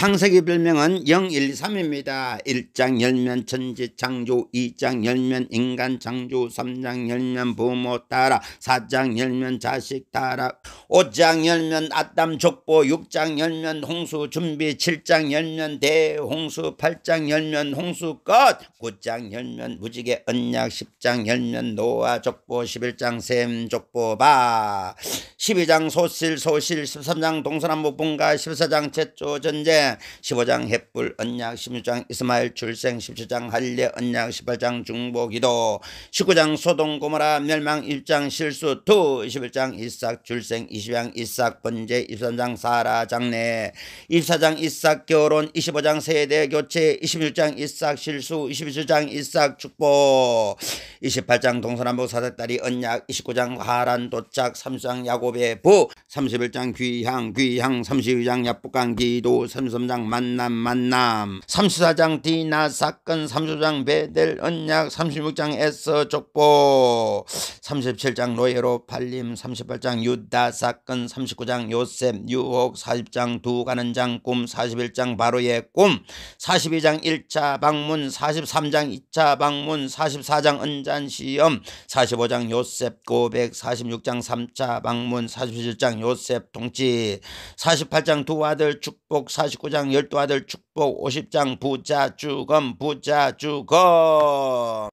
창세기 별명은 013입니다. 1장 열면 천지 창조, 2장 열면 인간 창조, 3장 열면 부모 따라, 4장 열면 자식 따라, 5장 열면 아담 족보, 6장 열면 홍수 준비, 7장 열면 대홍수, 8장 열면 홍수 끝, 9장 열면 무지개 언약, 10장 열면 노아 족보, 11장 샘 족보 바, 12장 소실 소실, 13장 동서남북 분가, 14장 제조 전쟁, 때문 15장 햇불 언약 16장 이스마엘 출생 17장 할례 언약 18장 중보기도 19장 소동 고모라 멸망 1장 실수 2 21장 이삭 출생 20장 이삭 번제 23장 사라 장례 24장 이삭 결혼 25장 세대 교체 21장 이삭 실수 27장 이삭 축보 28장 동서남북 사색다리 언약 29장 하란 도착 30장 야곱의 부 31장 귀향 귀향 32장 약북강 기도 33 3장 만남 만남 34장 디나 사건 35장 베델 언약 36장 에서 족보 37장 노예로 팔림 38장 유다 사건 39장 요셉 유혹 40장 두 가는 장꿈 41장 바로의 꿈 42장 1차 방문 43장 2차 방문 44장 은잔 시험 45장 요셉 고백 46장 3차 방문 47장 요셉 동치 48장 두 아들 축복 49장 19장 1 2 아들 축복 50장 부자 주검 부자 주검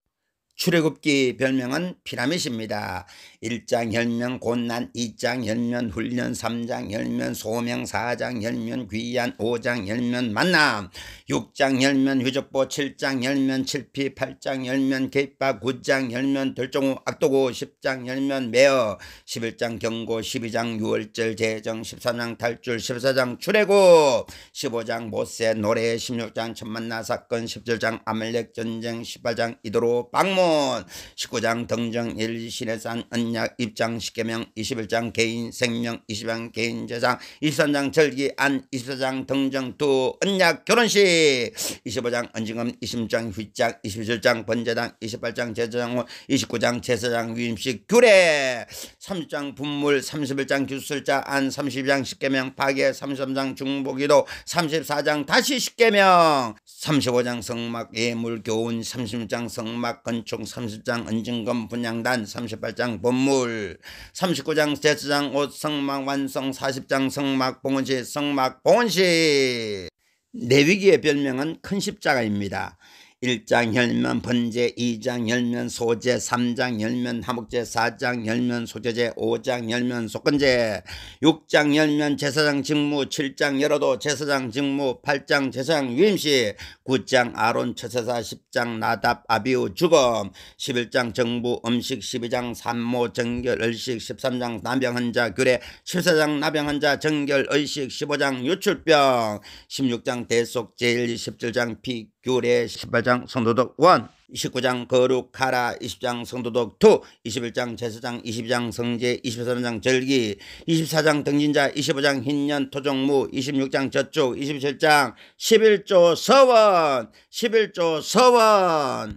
출애굽기 별명은 피라밋입니다. 1장 혈면 곤난, 2장 혈면 훈련, 3장 혈면 소명, 4장 혈면 귀한, 5장 혈면 만남, 6장 혈면 휴적보, 7장 혈면 칠피, 8장 혈면 개입박, 9장 혈면 들종우 악도구, 10장 혈면 매어, 11장 경고, 12장 유월절 재정, 13장 탈출, 14장 출애굽, 15장 모세 노래, 16장 천만나 사건, 17장 아멜렉 전쟁, 18장 이도로 방문, 19장 등정 1신해산은약 입장 1 0계명 21장 개인 생명 20장 개인 재상 23장 절기 안 24장 등정 2은약 결혼식 25장 언징금 20장 휘장 27장 번제당 28장 제사장 29장 제사장 위임식 규례 30장 분물 31장 규술자 안 32장 1 0계명 파괴 33장 중보기도 34장 다시 1 0계명 35장 성막 예물 교훈 36장 성막 건축 총 30장 은진검 분양단 38장 본물 39장 제수장 옷 성막 완성 40장 성막 봉은시 성막 봉은시 내위기의 별명은 큰 십자가입니다. 1장 혈면 번제 2장 혈면 소제 3장 혈면 하목제 4장 혈면 소제제 5장 혈면 속건제 6장 혈면 제사장 직무 7장 열어도 제사장 직무 8장 제사장 위임시 9장 아론 처세사 10장 나답 아비우 죽음 11장 정부 음식 12장 산모 정결 의식 13장 남병환자 규례 7사장남병환자 정결 의식 15장 유출병 16장 대속 제일 17장 피 6월에 18장 성도덕 1 19장 거룩하라 20장 성도독 2 21장 제사장 22장 성제 23장 절기 24장 등진자 25장 흰년 토종무 26장 저축 27장 11조 서원 11조 서원